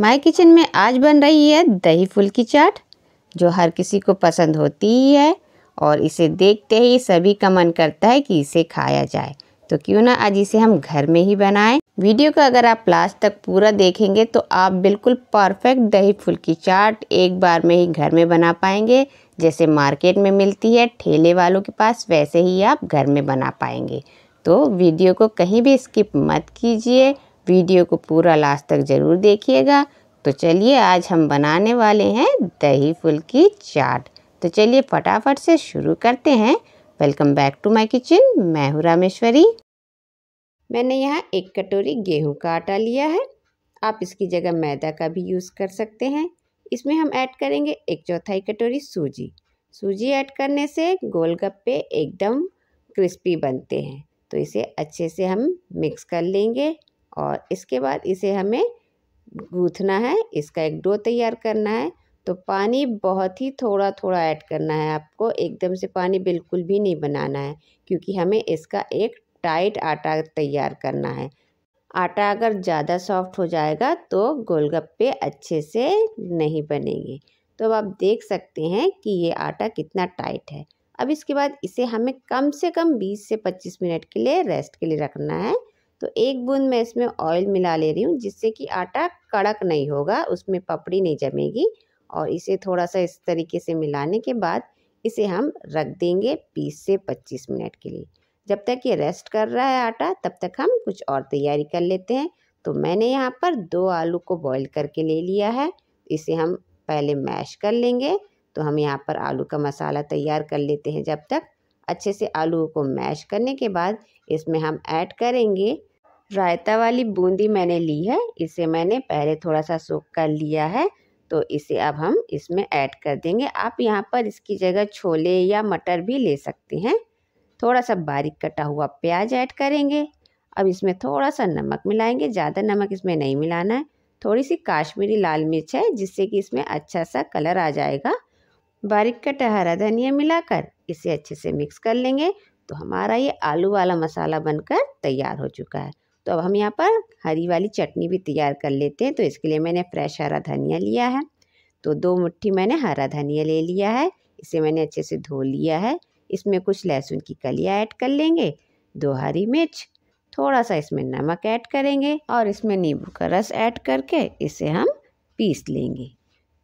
my kitchen में आज बन रही है दही फुल्की चाट जो हर किसी को पसंद होती ही है और इसे देखते ही सभी का मन करता है कि इसे खाया जाए तो क्यों ना आज इसे हम घर में ही बनाएं वीडियो का अगर आप लास्ट तक पूरा देखेंगे तो आप बिल्कुल परफेक्ट दही फुल्की चाट एक बार में ही घर में बना पाएंगे जैसे मार्केट में मिलती है ठेले वालों के पास वैसे ही आप घर में बना पाएंगे तो वीडियो को कहीं भी स्किप मत कीजिए वीडियो को पूरा लास्ट तक ज़रूर देखिएगा तो चलिए आज हम बनाने वाले हैं दही फुल्की चाट तो चलिए फटाफट से शुरू करते हैं welcome back to my kitchen मैं हूँ रामेश्वरी मैंने यहाँ एक कटोरी गेहूं का आटा लिया है आप इसकी जगह मैदा का भी यूज़ कर सकते हैं इसमें हम ऐड करेंगे एक चौथाई कटोरी सूजी सूजी ऐड करने से गोलगप्पे एकदम क्रिस्पी बनते हैं तो इसे अच्छे से हम मिक्स कर लेंगे और इसके बाद इसे हमें गूँथना है इसका एक डो तैयार करना है तो पानी बहुत ही थोड़ा थोड़ा ऐड करना है आपको एकदम से पानी बिल्कुल भी नहीं बनाना है क्योंकि हमें इसका एक टाइट आटा तैयार करना है आटा अगर ज़्यादा सॉफ्ट हो जाएगा तो गोलगप्पे अच्छे से नहीं बनेंगे तो अब आप देख सकते हैं कि ये आटा कितना टाइट है अब इसके बाद इसे हमें कम से कम 20 से 25 मिनट के लिए रेस्ट के लिए रखना है तो एक बूंद मैं इसमें ऑयल मिला ले रही हूँ जिससे कि आटा कड़क नहीं होगा उसमें पपड़ी नहीं जमेगी और इसे थोड़ा सा इस तरीके से मिलाने के बाद इसे हम रख देंगे बीस से पच्चीस मिनट के लिए जब तक ये रेस्ट कर रहा है आटा तब तक हम कुछ और तैयारी कर लेते हैं तो मैंने यहाँ पर दो आलू को बॉईल करके ले लिया है इसे हम पहले मैश कर लेंगे तो हम यहाँ पर आलू का मसाला तैयार कर लेते हैं जब तक अच्छे से आलू को मैश करने के बाद इसमें हम ऐड करेंगे रायता वाली बूंदी मैंने ली है इसे मैंने पहले थोड़ा सा सोख कर लिया है तो इसे अब हम इसमें ऐड कर देंगे आप यहाँ पर इसकी जगह छोले या मटर भी ले सकते हैं थोड़ा सा बारीक कटा हुआ प्याज ऐड करेंगे अब इसमें थोड़ा सा नमक मिलाएंगे ज़्यादा नमक इसमें नहीं मिलाना है थोड़ी सी काश्मीरी लाल मिर्च है जिससे कि इसमें अच्छा सा कलर आ जाएगा बारीक कटा हरा धनिया मिलाकर इसे अच्छे से मिक्स कर लेंगे तो हमारा ये आलू वाला मसाला बनकर तैयार हो चुका है तो अब हम यहाँ पर हरी वाली चटनी भी तैयार कर लेते हैं तो इसके लिए मैंने फ्रेश हरा धनिया लिया है तो दो मुट्ठी मैंने हरा धनिया ले लिया है इसे मैंने अच्छे से धो लिया है इसमें कुछ लहसुन की कलियाँ ऐड कर लेंगे दो हरी मिर्च थोड़ा सा इसमें नमक ऐड करेंगे और इसमें नींबू का रस ऐड करके इसे हम पीस लेंगे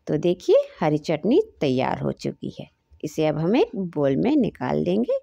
तो देखिए हरी चटनी तैयार हो चुकी है इसे अब हम एक बोल में निकाल देंगे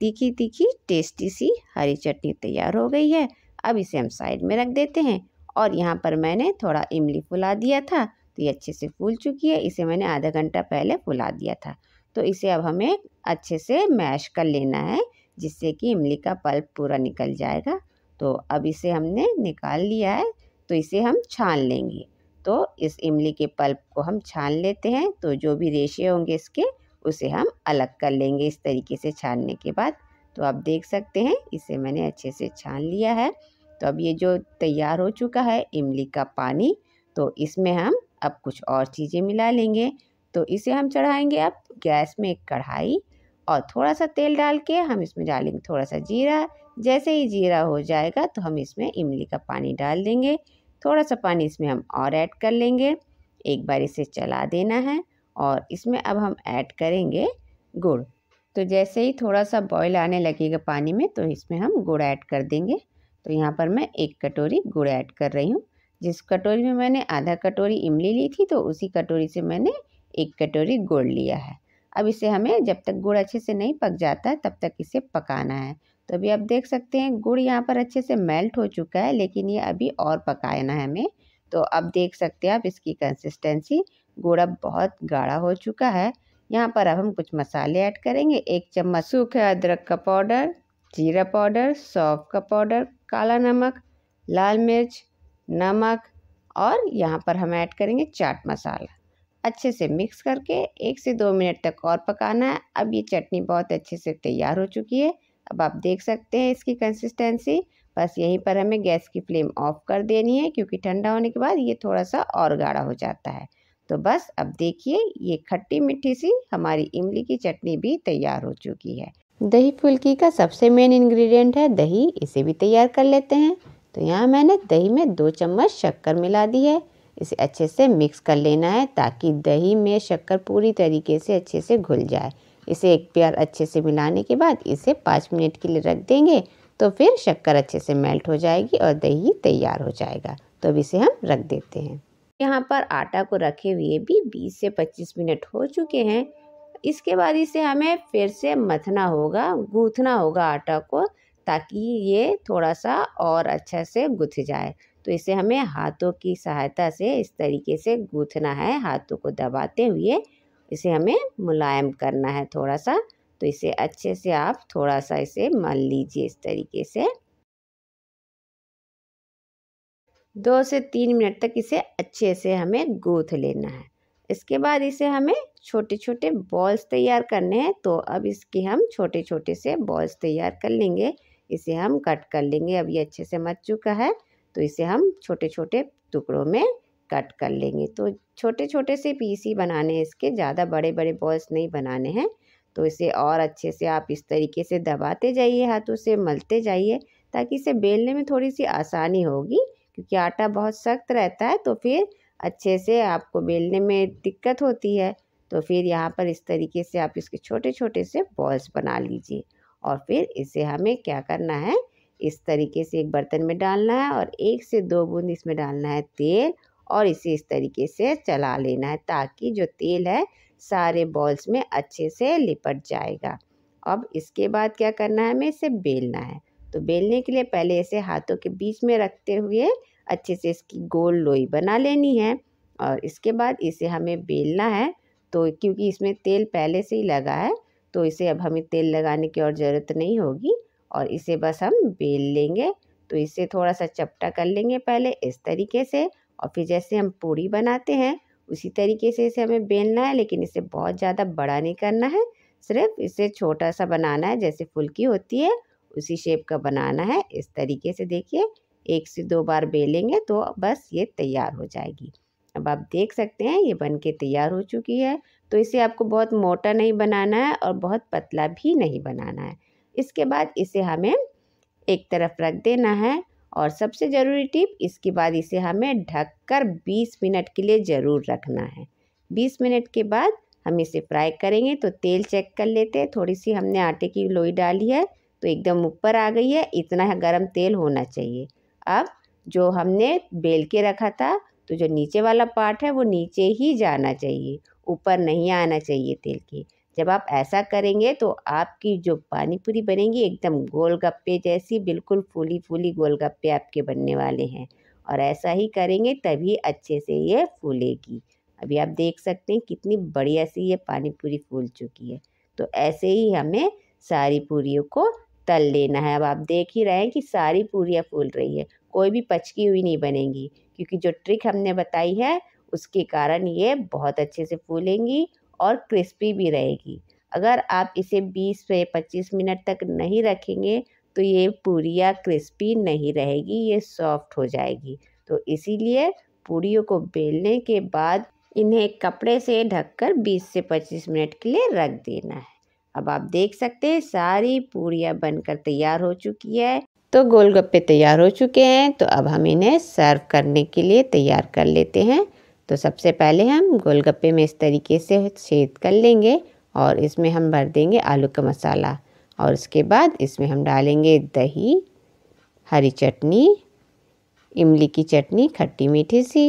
तीखी तीखी टेस्टी सी हरी चटनी तैयार हो गई है अब इसे हम साइड में रख देते हैं और यहाँ पर मैंने थोड़ा इमली फुला दिया था तो ये अच्छे से फूल चुकी है इसे मैंने आधा घंटा पहले फुला दिया था तो इसे अब हमें अच्छे से मैश कर लेना है जिससे कि इमली का पल्प पूरा निकल जाएगा तो अब इसे हमने निकाल लिया है तो इसे हम छान लेंगे तो इस इमली के पल्प को हम छान लेते हैं तो जो भी रेशे होंगे इसके उसे हम अलग कर लेंगे इस तरीके से छानने के बाद तो आप देख सकते हैं इसे मैंने अच्छे से छान लिया है तो अब ये जो तैयार हो चुका है इमली का पानी तो इसमें हम अब कुछ और चीज़ें मिला लेंगे तो इसे हम चढ़ाएंगे अब गैस में एक कढ़ाई और थोड़ा सा तेल डाल के हम इसमें डालेंगे थोड़ा सा जीरा जैसे ही जीरा हो जाएगा तो हम इसमें इमली का पानी डाल देंगे थोड़ा सा पानी इसमें हम और ऐड कर लेंगे एक बार इसे चला देना है और इसमें अब हम ऐड करेंगे गुड़ तो जैसे ही थोड़ा सा बॉयल आने लगेगा पानी में तो इसमें हम गुड़ ऐड कर देंगे तो यहाँ पर मैं एक कटोरी गुड़ ऐड कर रही हूँ जिस कटोरी में मैंने आधा कटोरी इमली ली थी तो उसी कटोरी से मैंने एक कटोरी गुड़ लिया है अब इसे हमें जब तक गुड़ अच्छे से नहीं पक जाता तब तक इसे पकाना है तो अभी आप देख सकते हैं गुड़ यहाँ पर अच्छे से मेल्ट हो चुका है लेकिन ये अभी और पकाना है हमें तो अब देख सकते हैं आप इसकी कंसिस्टेंसी गुड़ अब बहुत गाढ़ा हो चुका है यहाँ पर अब हम कुछ मसाले ऐड करेंगे एक चम्मच सूखे अदरक का पाउडर जीरा पाउडर सौंफ का पाउडर काला नमक लाल मिर्च नमक और यहाँ पर हम ऐड करेंगे चाट मसाला अच्छे से मिक्स करके एक से दो मिनट तक और पकाना है अब ये चटनी बहुत अच्छे से तैयार हो चुकी है अब आप देख सकते हैं इसकी कंसिस्टेंसी बस यहीं पर हमें गैस की फ्लेम ऑफ कर देनी है क्योंकि ठंडा होने के बाद ये थोड़ा सा और गाढ़ा हो जाता है तो बस अब देखिए ये खट्टी मिट्टी सी हमारी इमली की चटनी भी तैयार हो चुकी है दही फुल्की का सबसे मेन इंग्रेडिएंट है दही इसे भी तैयार कर लेते हैं तो यहाँ मैंने दही में दो चम्मच शक्कर मिला दी है इसे अच्छे से मिक्स कर लेना है ताकि दही में शक्कर पूरी तरीके से अच्छे से घुल जाए इसे एक प्यार अच्छे से मिलाने के बाद इसे पाँच मिनट के लिए रख देंगे तो फिर शक्कर अच्छे से मेल्ट हो जाएगी और दही तैयार हो जाएगा तो अब इसे हम रख देते हैं यहाँ पर आटा को रखे हुए भी 20 से 25 मिनट हो चुके हैं इसके बाद इसे हमें फिर से मथना होगा गूँथना होगा आटा को ताकि ये थोड़ा सा और अच्छा से गुथ जाए तो इसे हमें हाथों की सहायता से इस तरीके से गूँथना है हाथों को दबाते हुए इसे हमें मुलायम करना है थोड़ा सा तो इसे अच्छे से आप थोड़ा सा इसे मल लीजिए इस तरीके से दो से तीन मिनट तक इसे अच्छे से हमें गूथ लेना है इसके बाद इसे हमें छोटे छोटे बॉल्स तैयार करने हैं तो अब इसके हम छोटे छोटे से बॉल्स तैयार कर लेंगे इसे हम कट कर लेंगे अब ये अच्छे से मच चुका है तो इसे हम छोटे छोटे टुकड़ों में कट कर लेंगे तो छोटे छोटे से पीस ही बनाने हैं इसके ज़्यादा बड़े बड़े बॉल्स नहीं बनाने हैं तो इसे और अच्छे से आप इस तरीके से दबाते जाइए हाथों से मलते जाइए ताकि इसे बेलने में थोड़ी सी आसानी होगी क्योंकि आटा बहुत सख्त रहता है तो फिर अच्छे से आपको बेलने में दिक्कत होती है तो फिर यहाँ पर इस तरीके से आप इसके छोटे छोटे से बॉल्स बना लीजिए और फिर इसे हमें क्या करना है इस तरीके से एक बर्तन में डालना है और एक से दो बूंद इसमें डालना है तेल और इसे इस तरीके से चला लेना है ताकि जो तेल है सारे बॉल्स में अच्छे से लिपट जाएगा अब इसके बाद क्या करना है हमें इसे बेलना है तो बेलने के लिए पहले इसे हाथों के बीच में रखते हुए अच्छे से इसकी गोल लोई बना लेनी है और इसके बाद इसे हमें बेलना है तो क्योंकि इसमें तेल पहले से ही लगा है तो इसे अब हमें तेल लगाने की और ज़रूरत नहीं होगी और इसे बस हम बेल लेंगे तो इसे थोड़ा सा चपटा कर लेंगे पहले इस तरीके से और फिर जैसे हम पूड़ी बनाते हैं उसी तरीके से इसे हमें बेलना है लेकिन इसे बहुत ज़्यादा बड़ा नहीं करना है सिर्फ इसे छोटा सा बनाना है जैसे फुल्की होती है उसी शेप का बनाना है इस तरीके से देखिए एक से दो बार बेलेंगे तो बस ये तैयार हो जाएगी अब आप देख सकते हैं ये बन के तैयार हो चुकी है तो इसे आपको बहुत मोटा नहीं बनाना है और बहुत पतला भी नहीं बनाना है इसके बाद इसे हमें एक तरफ रख देना है और सबसे ज़रूरी टिप इसके बाद इसे हमें ढककर 20 मिनट के लिए ज़रूर रखना है 20 मिनट के बाद हम इसे फ्राई करेंगे तो तेल चेक कर लेते हैं थोड़ी सी हमने आटे की लोई डाली है तो एकदम ऊपर आ गई है इतना गर्म तेल होना चाहिए अब जो हमने बेल के रखा था तो जो नीचे वाला पार्ट है वो नीचे ही जाना चाहिए ऊपर नहीं आना चाहिए तेल की जब आप ऐसा करेंगे तो आपकी जो पानी पूरी बनेगी एकदम गोलगप्पे जैसी बिल्कुल फूली फूली गोलगप्पे आपके बनने वाले हैं और ऐसा ही करेंगे तभी अच्छे से ये फूलेगी अभी आप देख सकते हैं कितनी बढ़िया सी ये पानी पूरी फूल चुकी है तो ऐसे ही हमें सारी पूरियों को तल लेना है अब आप देख ही रहे हैं कि सारी पूरियाँ फूल रही है कोई भी पचकी हुई नहीं बनेगी क्योंकि जो ट्रिक हमने बताई है उसके कारण ये बहुत अच्छे से फूलेंगी और क्रिस्पी भी रहेगी अगर आप इसे 20 से 25 मिनट तक नहीं रखेंगे तो ये पूरिया क्रिस्पी नहीं रहेगी ये सॉफ्ट हो जाएगी तो इसीलिए पूरियों को बेलने के बाद इन्हें कपड़े से ढककर 20 से 25 मिनट के लिए रख देना है अब आप देख सकते हैं सारी पूरियाँ बनकर तैयार हो चुकी है तो गोलगप्पे तैयार हो चुके हैं तो अब हम इन्हें सर्व करने के लिए तैयार कर लेते हैं तो सबसे पहले हम गोलगप्पे में इस तरीके से छेद कर लेंगे और इसमें हम भर देंगे आलू का मसाला और उसके बाद इसमें हम डालेंगे दही हरी चटनी इमली की चटनी खट्टी मीठी सी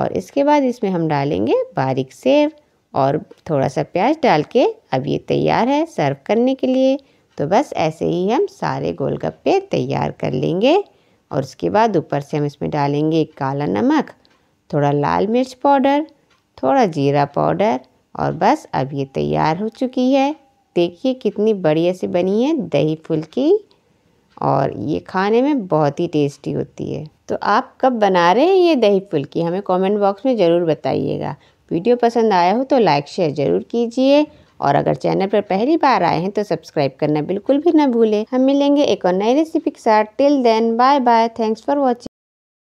और इसके बाद इसमें हम डालेंगे बारीक सेब और थोड़ा सा प्याज डाल के अब ये तैयार है सर्व करने के लिए तो बस ऐसे ही हम सारे गोलगप्पे तैयार कर लेंगे और उसके बाद ऊपर से हम इसमें डालेंगे काला नमक थोड़ा लाल मिर्च पाउडर थोड़ा जीरा पाउडर और बस अब ये तैयार हो चुकी है देखिए कितनी बढ़िया सी बनी है दही फुल्की और ये खाने में बहुत ही टेस्टी होती है तो आप कब बना रहे हैं ये दही फुल्की हमें कमेंट बॉक्स में ज़रूर बताइएगा वीडियो पसंद आया हो तो लाइक शेयर ज़रूर कीजिए और अगर चैनल पर पहली बार आए हैं तो सब्सक्राइब करना बिल्कुल भी ना भूलें हम मिलेंगे एक और नई रेसिपी के साथ till then bye bye thanks for watching